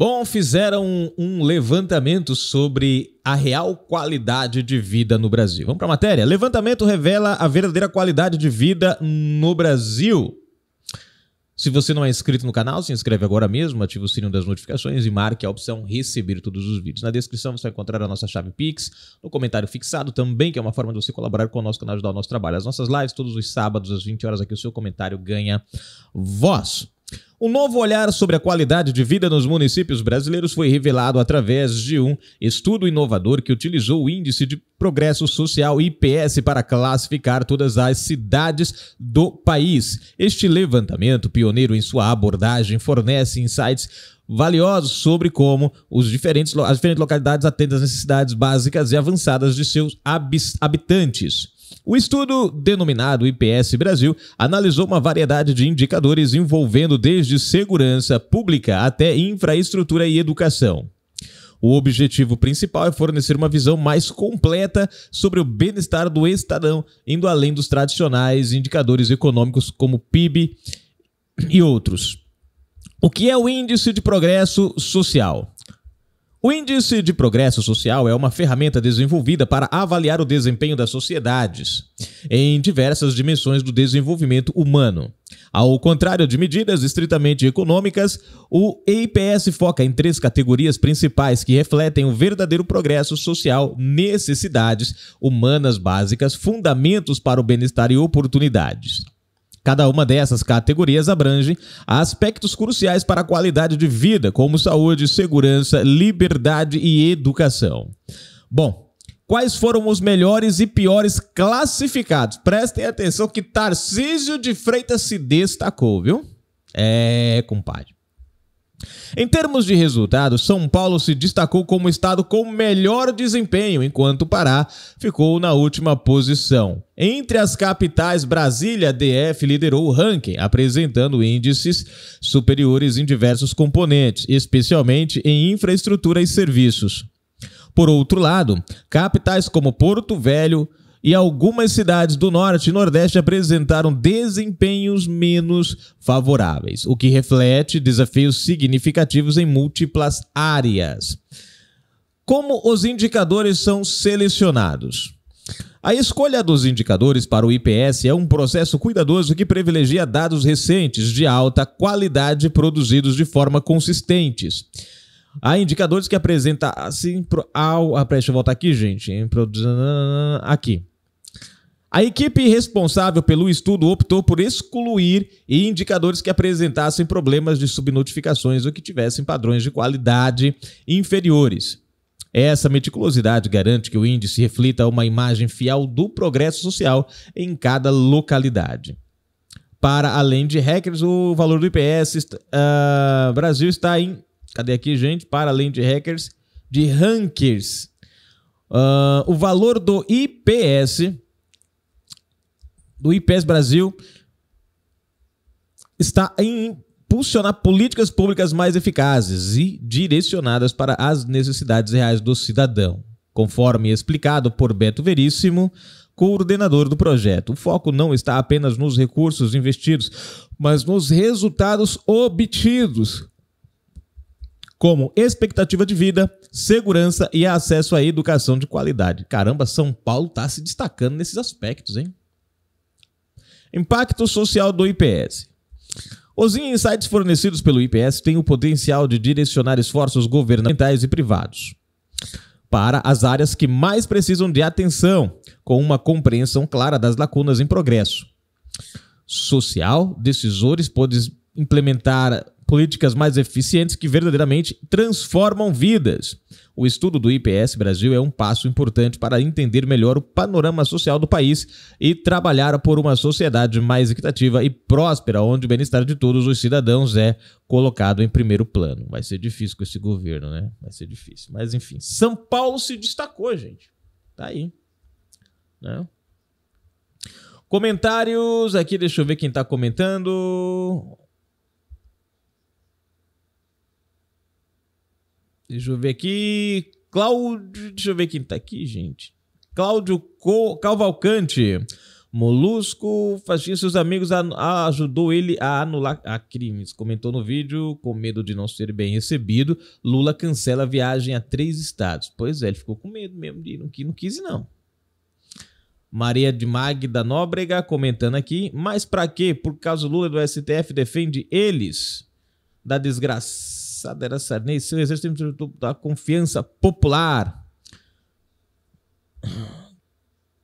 Bom, fizeram um levantamento sobre a real qualidade de vida no Brasil. Vamos para a matéria. Levantamento revela a verdadeira qualidade de vida no Brasil. Se você não é inscrito no canal, se inscreve agora mesmo, ativa o sininho das notificações e marque a opção receber todos os vídeos. Na descrição você vai encontrar a nossa chave Pix, no comentário fixado também, que é uma forma de você colaborar com o nosso canal e ajudar o nosso trabalho. As nossas lives todos os sábados às 20 horas aqui o seu comentário ganha voz. Um novo olhar sobre a qualidade de vida nos municípios brasileiros foi revelado através de um estudo inovador que utilizou o Índice de Progresso Social IPS para classificar todas as cidades do país. Este levantamento, pioneiro em sua abordagem, fornece insights valiosos sobre como os diferentes, as diferentes localidades atendem às necessidades básicas e avançadas de seus habitantes. O estudo, denominado IPS Brasil, analisou uma variedade de indicadores envolvendo desde segurança pública até infraestrutura e educação. O objetivo principal é fornecer uma visão mais completa sobre o bem-estar do Estadão, indo além dos tradicionais indicadores econômicos como PIB e outros. O que é o Índice de Progresso Social? O Índice de Progresso Social é uma ferramenta desenvolvida para avaliar o desempenho das sociedades em diversas dimensões do desenvolvimento humano. Ao contrário de medidas estritamente econômicas, o EIPS foca em três categorias principais que refletem o verdadeiro progresso social, necessidades humanas básicas, fundamentos para o bem-estar e oportunidades. Cada uma dessas categorias abrange aspectos cruciais para a qualidade de vida, como saúde, segurança, liberdade e educação. Bom, quais foram os melhores e piores classificados? Prestem atenção que Tarcísio de Freitas se destacou, viu? É, compadre. Em termos de resultado, São Paulo se destacou como estado com melhor desempenho, enquanto Pará ficou na última posição. Entre as capitais, Brasília, DF liderou o ranking, apresentando índices superiores em diversos componentes, especialmente em infraestrutura e serviços. Por outro lado, capitais como Porto Velho, e algumas cidades do norte e nordeste apresentaram desempenhos menos favoráveis, o que reflete desafios significativos em múltiplas áreas. Como os indicadores são selecionados? A escolha dos indicadores para o IPS é um processo cuidadoso que privilegia dados recentes de alta qualidade produzidos de forma consistentes. Há indicadores que apresenta assim pro, ao, ah, deixa eu voltar aqui, gente. Aqui. A equipe responsável pelo estudo optou por excluir indicadores que apresentassem problemas de subnotificações ou que tivessem padrões de qualidade inferiores. Essa meticulosidade garante que o índice reflita uma imagem fiel do progresso social em cada localidade. Para além de hackers, o valor do IPS uh, ah, Brasil está em. Cadê aqui, gente? Para além de hackers, de rankers. Uh, o valor do IPS do IPES Brasil está em impulsionar políticas públicas mais eficazes e direcionadas para as necessidades reais do cidadão. Conforme explicado por Beto Veríssimo, coordenador do projeto, o foco não está apenas nos recursos investidos, mas nos resultados obtidos, como expectativa de vida, segurança e acesso à educação de qualidade. Caramba, São Paulo está se destacando nesses aspectos, hein? Impacto social do IPS. Os insights fornecidos pelo IPS têm o potencial de direcionar esforços governamentais e privados para as áreas que mais precisam de atenção, com uma compreensão clara das lacunas em progresso. Social, decisores podem implementar políticas mais eficientes que verdadeiramente transformam vidas. O estudo do IPS Brasil é um passo importante para entender melhor o panorama social do país e trabalhar por uma sociedade mais equitativa e próspera, onde o bem-estar de todos os cidadãos é colocado em primeiro plano. Vai ser difícil com esse governo, né? Vai ser difícil. Mas enfim, São Paulo se destacou, gente. Tá aí. Né? Comentários aqui, deixa eu ver quem tá comentando. Deixa eu ver aqui. Cláudio. Deixa eu ver quem tá aqui, gente. Cláudio Co... Calvalcante. Molusco, fazia seus amigos ajudou ele a anular a ah, crimes. Comentou no vídeo, com medo de não ser bem recebido, Lula cancela a viagem a três estados. Pois é, ele ficou com medo mesmo de não, que não quis não. Maria de Magda Nóbrega comentando aqui, mas para quê? Por causa do Lula do STF defende eles da desgraça Sada era Sarney, seu exército da confiança popular.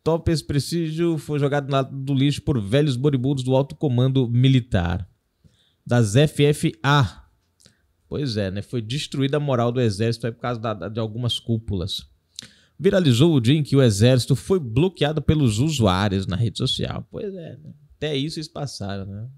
Top esse prestígio foi jogado do lixo por velhos boribundos do alto comando militar. Das FFA. Pois é, né? Foi destruída a moral do exército por causa da, de algumas cúpulas. Viralizou o dia em que o exército foi bloqueado pelos usuários na rede social. Pois é, né? até isso eles passaram, né?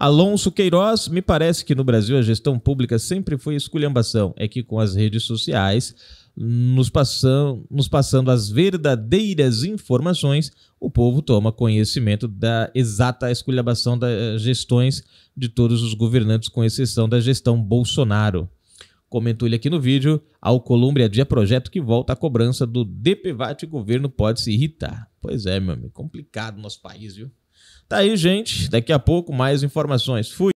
Alonso Queiroz, me parece que no Brasil a gestão pública sempre foi esculhambação. É que com as redes sociais, nos, passam, nos passando as verdadeiras informações, o povo toma conhecimento da exata esculhambação das gestões de todos os governantes, com exceção da gestão Bolsonaro. Comentou ele aqui no vídeo, ao Colômbia Dia Projeto que volta à cobrança do DPVAT, o governo pode se irritar. Pois é, meu amigo, complicado nosso país, viu? Tá aí, gente. Daqui a pouco mais informações. Fui.